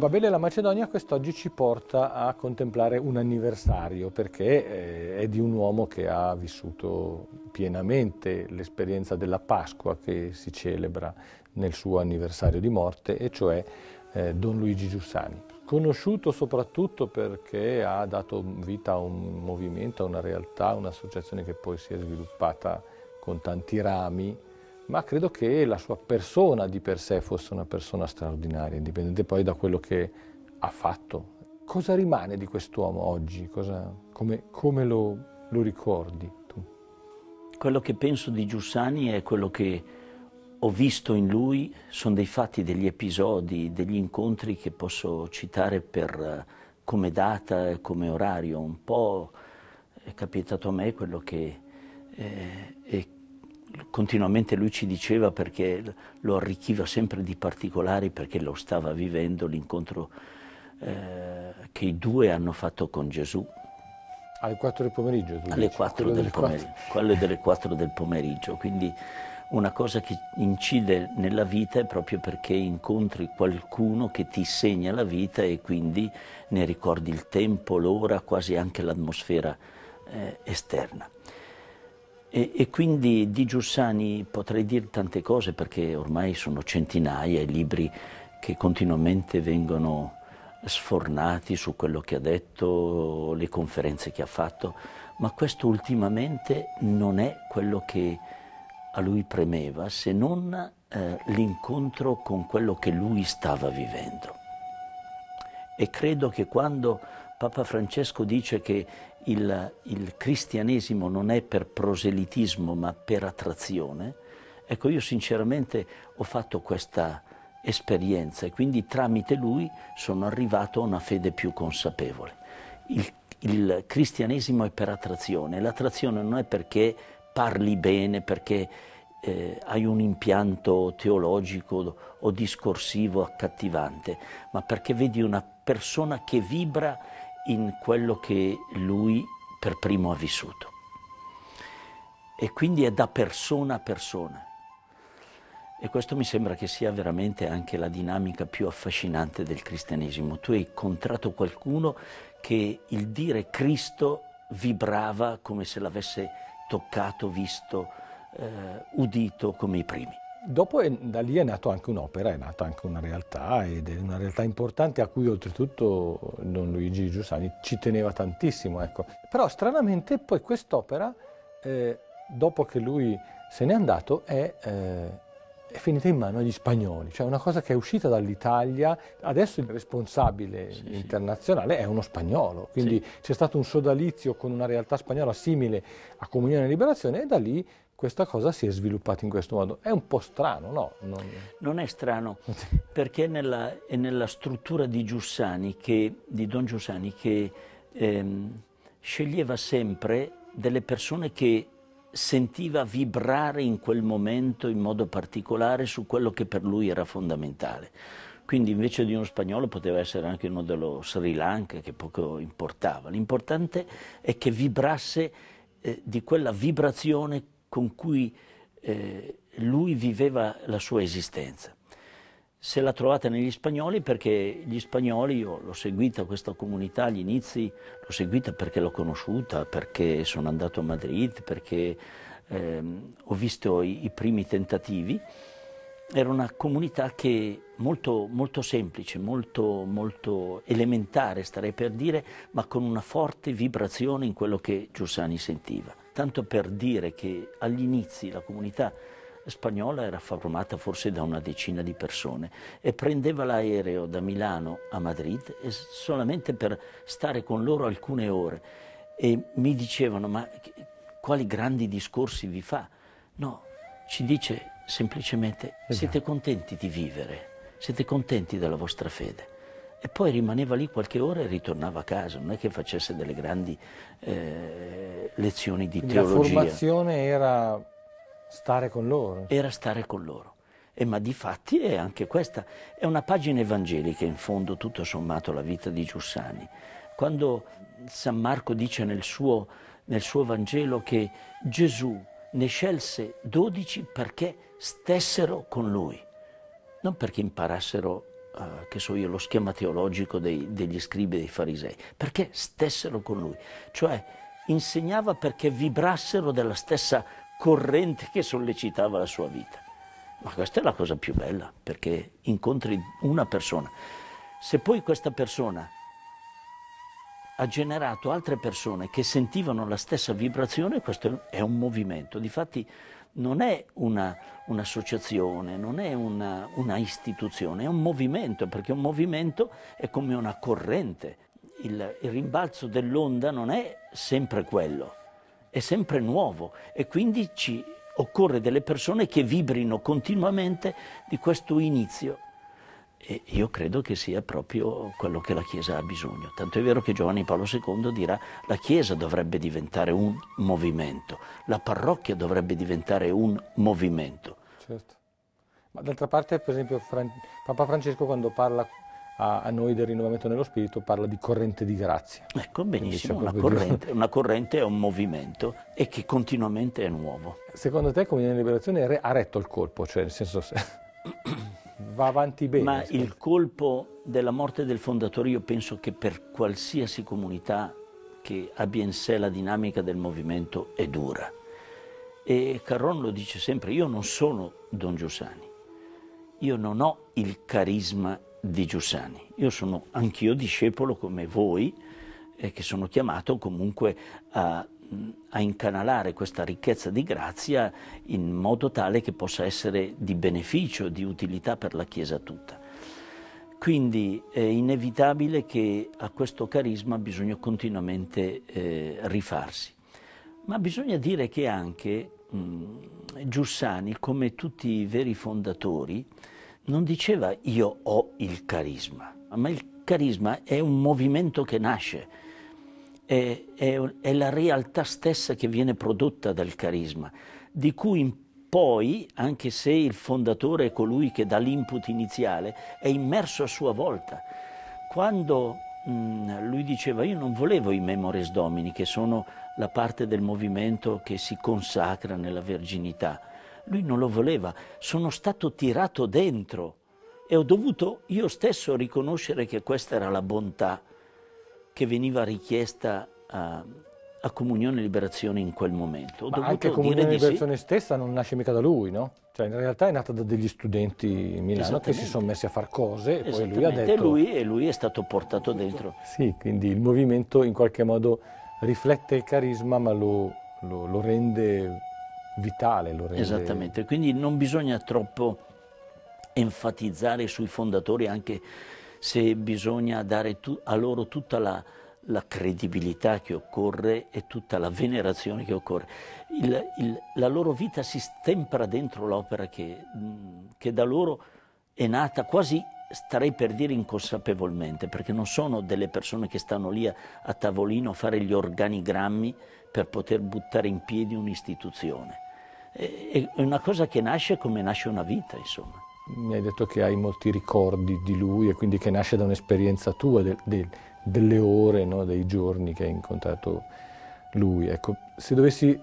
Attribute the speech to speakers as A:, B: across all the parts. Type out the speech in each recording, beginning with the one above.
A: La Babele e la Macedonia quest'oggi ci porta a contemplare un anniversario perché eh, è di un uomo che ha vissuto pienamente l'esperienza della Pasqua che si celebra nel suo anniversario di morte, e cioè eh, Don Luigi Giussani. Conosciuto soprattutto perché ha dato vita a un movimento, a una realtà, un'associazione che poi si è sviluppata con tanti rami ma credo che la sua persona di per sé fosse una persona straordinaria, indipendente poi da quello che ha fatto. Cosa rimane di quest'uomo oggi? Cosa, come,
B: come lo, lo ricordi tu? Quello che penso di Giussani è quello che ho visto in lui, sono dei fatti, degli episodi, degli incontri che posso citare per, eh, come data e come orario. Un po' è capitato a me quello che... Eh, è continuamente lui ci diceva perché lo arricchiva sempre di particolari perché lo stava vivendo l'incontro eh, che i due hanno fatto con Gesù.
A: Alle 4 del pomeriggio? alle dici, 4 del pomeriggio, 4.
B: quello delle 4 del pomeriggio, quindi una cosa che incide nella vita è proprio perché incontri qualcuno che ti segna la vita e quindi ne ricordi il tempo, l'ora, quasi anche l'atmosfera eh, esterna. E, e, quindi di Giussani potrei dire tante cose perché ormai sono centinaia i libri che continuamente vengono sfornati su quello che ha detto, le conferenze che ha fatto, ma questo ultimamente non è quello che a lui premeva se non eh, l'incontro con quello che lui stava vivendo. E credo che quando Papa Francesco dice che il, il, cristianesimo non è per proselitismo ma per attrazione, ecco io sinceramente ho fatto questa esperienza e quindi tramite lui sono arrivato a una fede più consapevole. Il, il cristianesimo è per attrazione, l'attrazione non è perché parli bene, perché eh, hai un impianto teologico o discorsivo accattivante, ma perché vedi una persona che vibra in quello che lui per primo ha vissuto. E quindi è da persona a persona. E questo mi sembra che sia veramente anche la dinamica più affascinante del cristianesimo. Tu hai incontrato qualcuno che il dire Cristo vibrava come se l'avesse toccato, visto, eh, udito come i primi.
A: Dopo è, da lì è nata anche un'opera, è nata anche una realtà ed è una realtà importante a cui oltretutto Don Luigi Giussani ci teneva tantissimo. Ecco. Però stranamente poi quest'opera, eh, dopo che lui se n'è andato, è, eh, è, finita in mano agli spagnoli, cioè una cosa che è uscita dall'Italia, adesso il responsabile sì, internazionale sì. è uno spagnolo, quindi sì. c'è stato un sodalizio con una realtà spagnola simile a Comunione e Liberazione e da lì questa cosa si è sviluppata in questo
B: modo. È un po' strano, no? Non, non è strano, perché è nella, è nella struttura di Giussani, che, di Don Giussani, che ehm, sceglieva sempre delle persone che sentiva vibrare in quel momento in modo particolare su quello che per lui era fondamentale. Quindi invece di uno spagnolo poteva essere anche uno dello Sri Lanka, che poco importava. L'importante è che vibrasse eh, di quella vibrazione con cui eh, lui viveva la sua esistenza. Se l'ha trovata negli spagnoli perché gli spagnoli, io l'ho seguita questa comunità agli inizi, l'ho seguita perché l'ho conosciuta, perché sono andato a Madrid, perché ehm, ho visto i, i, primi tentativi. Era una comunità che molto, molto semplice, molto, molto elementare, starei per dire, ma con una forte vibrazione in quello che Giussani sentiva tanto per dire che agli inizi la comunità spagnola era formata forse da una decina di persone e prendeva l'aereo da Milano a Madrid solamente per stare con loro alcune ore e mi dicevano ma quali grandi discorsi vi fa? No, ci dice semplicemente eh siete contenti di vivere, siete contenti della vostra fede. E poi rimaneva lì qualche ora e ritornava a casa, non è che facesse delle grandi eh, lezioni di Quindi teologia. La formazione era stare con loro. Era stare con loro. E ma di fatti è anche questa, è una pagina evangelica in fondo tutto sommato la vita di Giussani. Quando San Marco dice nel suo, nel suo Vangelo che Gesù ne scelse dodici perché stessero con lui, non perché imparassero, uh, che so io, lo schema teologico dei, degli scribi e dei farisei, perché stessero con lui. Cioè insegnava perché vibrassero della stessa corrente che sollecitava la sua vita. Ma questa è la cosa più bella, perché incontri una persona. Se poi questa persona ha generato altre persone che sentivano la stessa vibrazione, questo è un movimento. Difatti non è un'associazione, non è una, una istituzione, è un movimento, perché un movimento è come una corrente il, il rimbalzo dell'onda non è sempre quello, è sempre nuovo e quindi ci occorre delle persone che vibrino continuamente di questo inizio. E io credo che sia proprio quello che la Chiesa ha bisogno. Tanto è vero che Giovanni Paolo II dirà la Chiesa dovrebbe diventare un movimento, la parrocchia dovrebbe diventare un movimento.
A: Certo. Ma d'altra parte, per esempio, Fran- Papa Francesco quando parla a, a, noi del rinnovamento nello spirito parla di corrente di grazia. Ecco, benissimo, una corrente, una
B: corrente, è un movimento e che continuamente è nuovo.
A: Secondo te come e Liberazione ha retto il colpo, cioè nel
B: senso se va avanti bene? Ma il colpo della morte del fondatore io penso che per qualsiasi comunità che abbia in sé la dinamica del movimento è dura. E Carron lo dice sempre, io non sono Don Giussani, io non ho il carisma di Giussani. Io sono anch'io discepolo come voi, eh, che sono chiamato comunque a, a incanalare questa ricchezza di grazia in modo tale che possa essere di beneficio, di utilità per la Chiesa tutta. Quindi è inevitabile che a questo carisma bisogna continuamente eh, rifarsi. Ma bisogna dire che anche mh, Giussani, come tutti i veri fondatori, non diceva io ho il carisma, ma il carisma è un movimento che nasce, è, è, è la realtà stessa che viene prodotta dal carisma, di cui poi, anche se il fondatore è colui che dà l'input iniziale, è immerso a sua volta. Quando mh, mm, lui diceva io non volevo i memores domini, che sono la parte del movimento che si consacra nella verginità, lui non lo voleva, sono stato tirato dentro e ho dovuto io stesso riconoscere che questa era la bontà che veniva richiesta a, a comunione e liberazione in quel momento. Ma anche comunione e liberazione
A: sì. stessa non nasce mica da lui, no? Cioè in realtà è nata da degli studenti in Milano che si sono messi a fare cose e poi lui ha detto... E lui,
B: e lui è stato portato dentro.
A: Sì, quindi il movimento in qualche modo riflette il
B: carisma ma lo, lo, lo rende vitale. Lo rende... Esattamente, quindi non bisogna troppo enfatizzare sui fondatori anche se bisogna dare tu, a loro tutta la, la, credibilità che occorre e tutta la venerazione che occorre. Il, il, la loro vita si stempra dentro l'opera che, che da loro è nata quasi starei per dire inconsapevolmente, perché non sono delle persone che stanno lì a, a tavolino a fare gli organigrammi per poter buttare in piedi un'istituzione è una cosa che nasce come nasce una vita, insomma.
A: Mi hai detto che hai molti ricordi di lui e quindi che nasce da un'esperienza tua, de, de, delle ore, no, dei giorni che hai incontrato lui. Ecco, se dovessi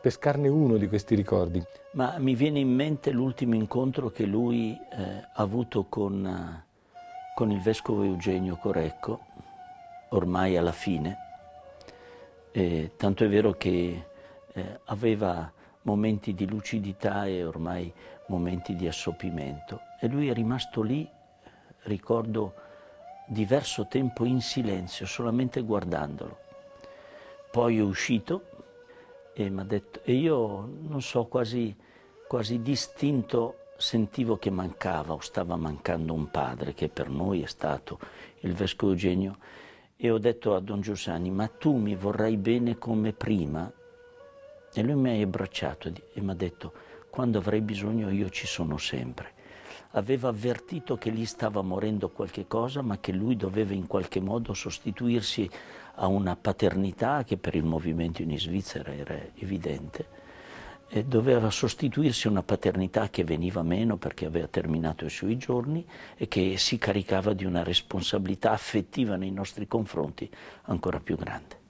A: pescarne uno di questi ricordi.
B: Ma mi viene in mente l'ultimo incontro che lui eh, ha avuto con, eh, con il vescovo Eugenio Corecco, ormai alla fine, eh, tanto è vero che eh, aveva momenti di lucidità e ormai momenti di assopimento. E lui è rimasto lì, ricordo, diverso tempo in silenzio, solamente guardandolo. Poi è uscito e mi ha detto, e io non so, quasi, quasi distinto sentivo che mancava o stava mancando un padre che per noi è stato il vescovo Eugenio e ho detto a Don Giussani ma tu mi vorrai bene come prima e lui mi ha abbracciato e mi ha detto, quando avrai bisogno io ci sono sempre. Aveva avvertito che lì stava morendo qualche cosa, ma che lui doveva in qualche modo sostituirsi a una paternità che per il movimento in Svizzera era evidente. E doveva sostituirsi a una paternità che veniva meno perché aveva terminato i suoi giorni e che si caricava di una responsabilità affettiva nei nostri confronti ancora più grande.